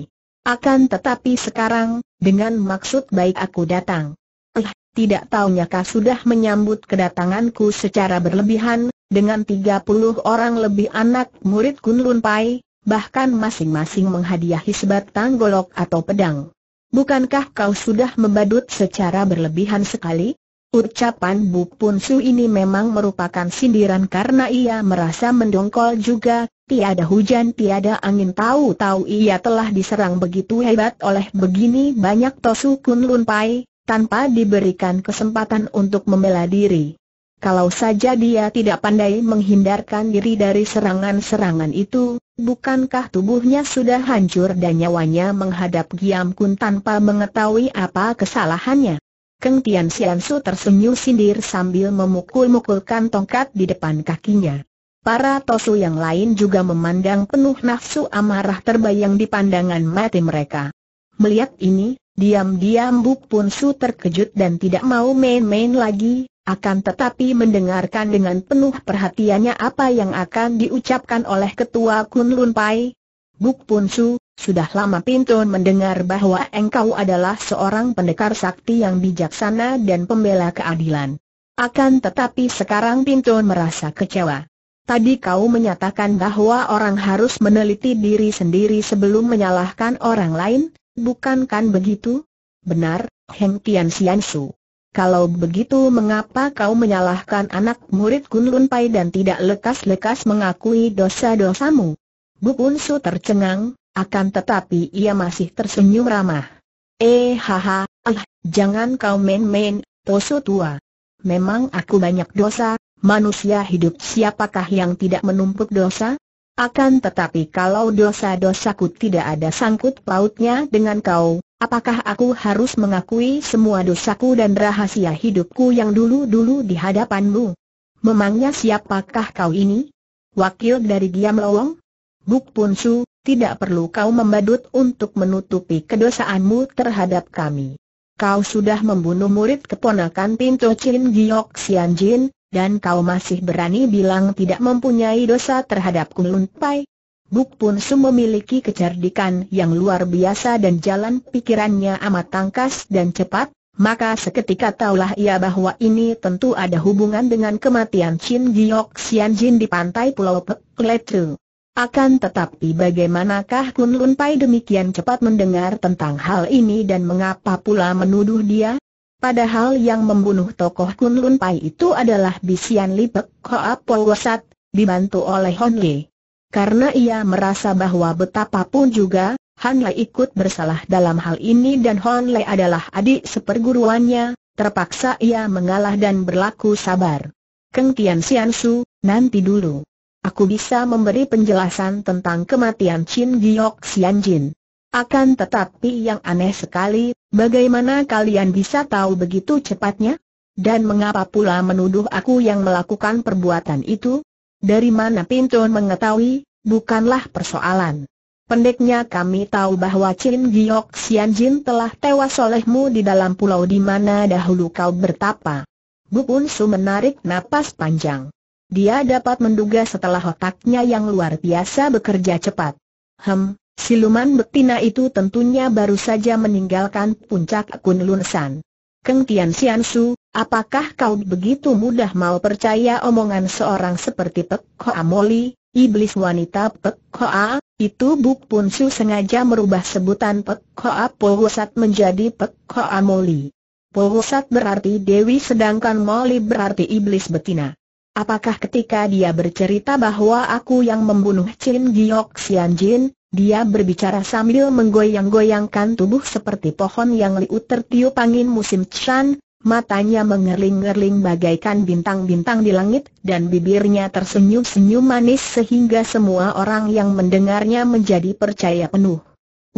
Akan tetapi sekarang, dengan maksud baik aku datang. Eh, tidak tahunya kau sudah menyambut kedatanganku secara berlebihan, dengan 30 orang lebih anak murid Kunlun Pai, bahkan masing-masing menghadiahi sebatang golok atau pedang. Bukankah kau sudah membadut secara berlebihan sekali? Ucapan Bu Pun Su ini memang merupakan sindiran karena ia merasa mendongkol juga, tiada hujan tiada angin tahu-tahu ia telah diserang begitu hebat oleh begini banyak Tosu Kun Lun Pai, tanpa diberikan kesempatan untuk membela diri. Kalau saja dia tidak pandai menghindarkan diri dari serangan-serangan itu, bukankah tubuhnya sudah hancur dan nyawanya menghadap Giam Kun tanpa mengetahui apa kesalahannya? Keng Tian Xiansu tersenyum sindir sambil memukul-mukulkan tongkat di depan kakinya. Para tosu yang lain juga memandang penuh nafsu amarah terbayang di pandangan mati mereka. Melihat ini, diam-diam Buk Pun Su terkejut dan tidak mau main-main lagi, akan tetapi mendengarkan dengan penuh perhatiannya apa yang akan diucapkan oleh Ketua Kun Lun Pai, Buk Pun Su, sudah lama Pintun mendengar bahwa engkau adalah seorang pendekar sakti yang bijaksana dan pembela keadilan. Akan tetapi sekarang Pintun merasa kecewa. Tadi kau menyatakan bahwa orang harus meneliti diri sendiri sebelum menyalahkan orang lain, bukan kan begitu? Benar, Heng Tian Sian Su. Kalau begitu mengapa kau menyalahkan anak murid Kun Lun Pai dan tidak lekas-lekas mengakui dosa-dosamu? Bu Unsu tercengang, akan tetapi ia masih tersenyum ramah. Eh haha, ah, jangan kau main-main, Tosu tua. Memang aku banyak dosa, manusia hidup siapakah yang tidak menumpuk dosa? Akan tetapi kalau dosa-dosaku tidak ada sangkut pautnya dengan kau, apakah aku harus mengakui semua dosaku dan rahasia hidupku yang dulu-dulu di hadapanmu? Memangnya siapakah kau ini? Wakil dari Giam Lowong? Buk Pun Su, tidak perlu kau membadut untuk menutupi kedosaanmu terhadap kami. Kau sudah membunuh murid keponakan Pinto Chin Giok Xian Jin, dan kau masih berani bilang tidak mempunyai dosa terhadap Kulun Pai. Buk Pun Su memiliki kecerdikan yang luar biasa dan jalan pikirannya amat tangkas dan cepat, maka seketika taulah ia bahwa ini tentu ada hubungan dengan kematian Chin Giok Xian Jin di pantai Pulau Pek Letu. Akan tetapi bagaimanakah Kun Lun Pai demikian cepat mendengar tentang hal ini dan mengapa pula menuduh dia? Padahal yang membunuh tokoh Kun Lun Pai itu adalah Bisian Lipek Hoa Polwasat, dibantu oleh Hon Li. Karena ia merasa bahwa betapapun juga, Han Lei ikut bersalah dalam hal ini dan Hon Lei adalah adik seperguruannya, terpaksa ia mengalah dan berlaku sabar. Keng Tian Sian Su, nanti dulu aku bisa memberi penjelasan tentang kematian Chin Giok Sian Jin. Akan tetapi yang aneh sekali, bagaimana kalian bisa tahu begitu cepatnya? Dan mengapa pula menuduh aku yang melakukan perbuatan itu? Dari mana pintu mengetahui, bukanlah persoalan. Pendeknya kami tahu bahwa Chin Giok Sian Jin telah tewas olehmu di dalam pulau di mana dahulu kau bertapa. Bupun Su menarik napas panjang. Dia dapat menduga setelah otaknya yang luar biasa bekerja cepat. Hem, siluman betina itu tentunya baru saja meninggalkan puncak kunlunsan. San. Keng Tian Sian apakah kau begitu mudah mau percaya omongan seorang seperti Pek Hoa Moli, iblis wanita Pek Hoa? Itu Buk Pun Su sengaja merubah sebutan Pek Hoa Pohusat menjadi Pek Hoa Moli. Pohusat berarti Dewi sedangkan Moli berarti iblis betina. Apakah ketika dia bercerita bahwa aku yang membunuh Chin Giok Xian Jin, dia berbicara sambil menggoyang-goyangkan tubuh seperti pohon yang liu tertiup angin musim Chan, matanya mengerling-erling bagaikan bintang-bintang di langit dan bibirnya tersenyum-senyum manis sehingga semua orang yang mendengarnya menjadi percaya penuh.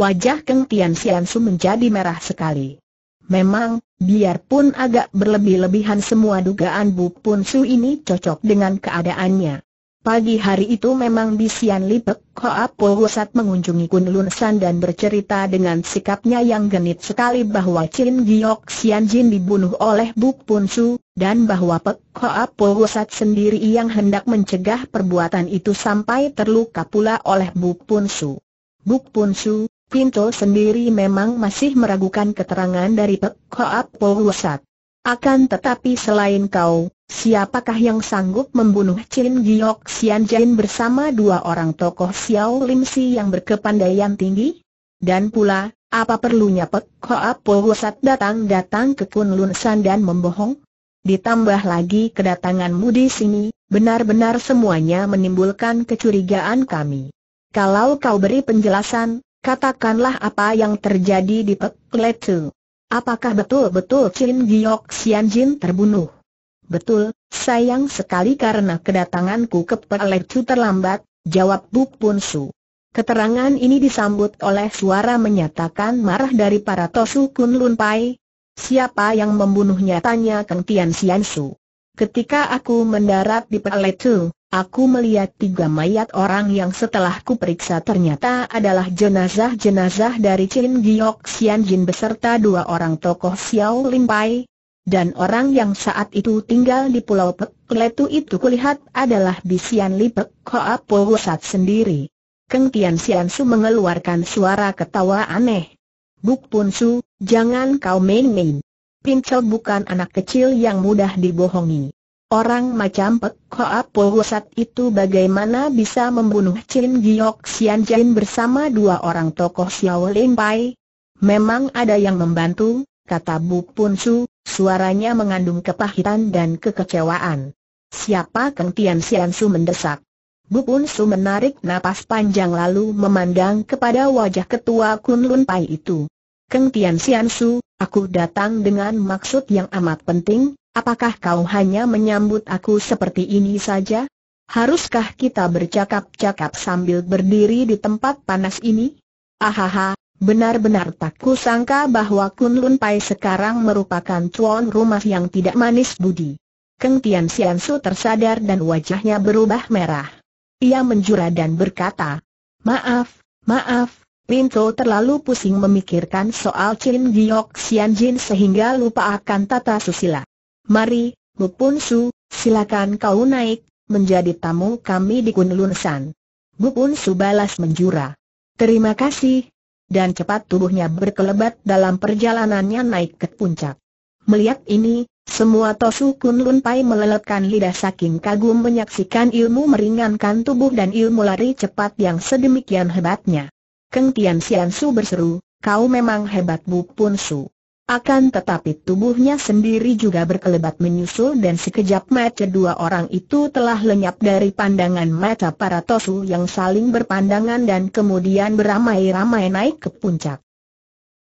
Wajah Keng Tian Su menjadi merah sekali. Memang, Biarpun agak berlebih-lebihan semua dugaan Bu Pun Su ini cocok dengan keadaannya. Pagi hari itu memang Bisian Lipek Hoa Wosat mengunjungi Kun Lun San dan bercerita dengan sikapnya yang genit sekali bahwa Chin Giok Sian Jin dibunuh oleh Bu Pun Su, dan bahwa Pek Hoa Wosat sendiri yang hendak mencegah perbuatan itu sampai terluka pula oleh Bu Pun Su. Bu Pun Su, Pinto sendiri memang masih meragukan keterangan dari Pek Koap Pohuasat. Akan tetapi selain kau, siapakah yang sanggup membunuh Chin Giok Xian Jin bersama dua orang tokoh Xiao Lim Si yang berkepandaian tinggi? Dan pula, apa perlunya Pek Koap Pohuasat datang-datang ke Kunlun San dan membohong? Ditambah lagi kedatanganmu di sini, benar-benar semuanya menimbulkan kecurigaan kami. Kalau kau beri penjelasan, Katakanlah apa yang terjadi di Pek Apakah betul-betul Chin Giok Xian Jin terbunuh? Betul, sayang sekali karena kedatanganku ke Pek terlambat, jawab Buk Pun Su. Keterangan ini disambut oleh suara menyatakan marah dari para Tosu Kun Lun Pai. Siapa yang membunuhnya tanya Kang Tian Sian Su. Ketika aku mendarat di Peletu, Aku melihat tiga mayat orang yang setelah kuperiksa ternyata adalah jenazah-jenazah dari Chin Giok Xian Jin beserta dua orang tokoh Xiao Lim Pai. Dan orang yang saat itu tinggal di Pulau Pek Letu itu kulihat adalah Bisian Li Pek Koa Po sendiri. Keng Tian Xian Su mengeluarkan suara ketawa aneh. Buk Pun Su, jangan kau main-main. Pincel bukan anak kecil yang mudah dibohongi. Orang macam Pek Hoa wasat itu bagaimana bisa membunuh Chin Giok Sian Jin bersama dua orang tokoh Xiao Ling Pai? Memang ada yang membantu, kata Bu Pun Su, suaranya mengandung kepahitan dan kekecewaan. Siapa Keng Tian Sian Su mendesak? Bu Pun Su menarik napas panjang lalu memandang kepada wajah ketua Kun Lun Pai itu. Keng Tian Sian Su, aku datang dengan maksud yang amat penting, Apakah kau hanya menyambut aku seperti ini saja? Haruskah kita bercakap-cakap sambil berdiri di tempat panas ini? Ahaha, benar-benar tak kusangka bahwa Kunlun Pai sekarang merupakan tuan rumah yang tidak manis budi. Keng Tian Sian Su tersadar dan wajahnya berubah merah. Ia menjura dan berkata, Maaf, maaf, Pinto terlalu pusing memikirkan soal Chin Giok Xian Jin sehingga lupa akan tata susila. Mari, Bupun Su, silakan kau naik, menjadi tamu kami di Kunlun San. Bupun Su balas menjura. Terima kasih. Dan cepat tubuhnya berkelebat dalam perjalanannya naik ke puncak. Melihat ini, semua Tosu Kun Pai meleletkan lidah saking kagum menyaksikan ilmu meringankan tubuh dan ilmu lari cepat yang sedemikian hebatnya. Keng Tian Sian Su berseru, kau memang hebat Bu Punsu. Su. Akan tetapi tubuhnya sendiri juga berkelebat menyusul dan sekejap mata dua orang itu telah lenyap dari pandangan mata para tosu yang saling berpandangan dan kemudian beramai-ramai naik ke puncak.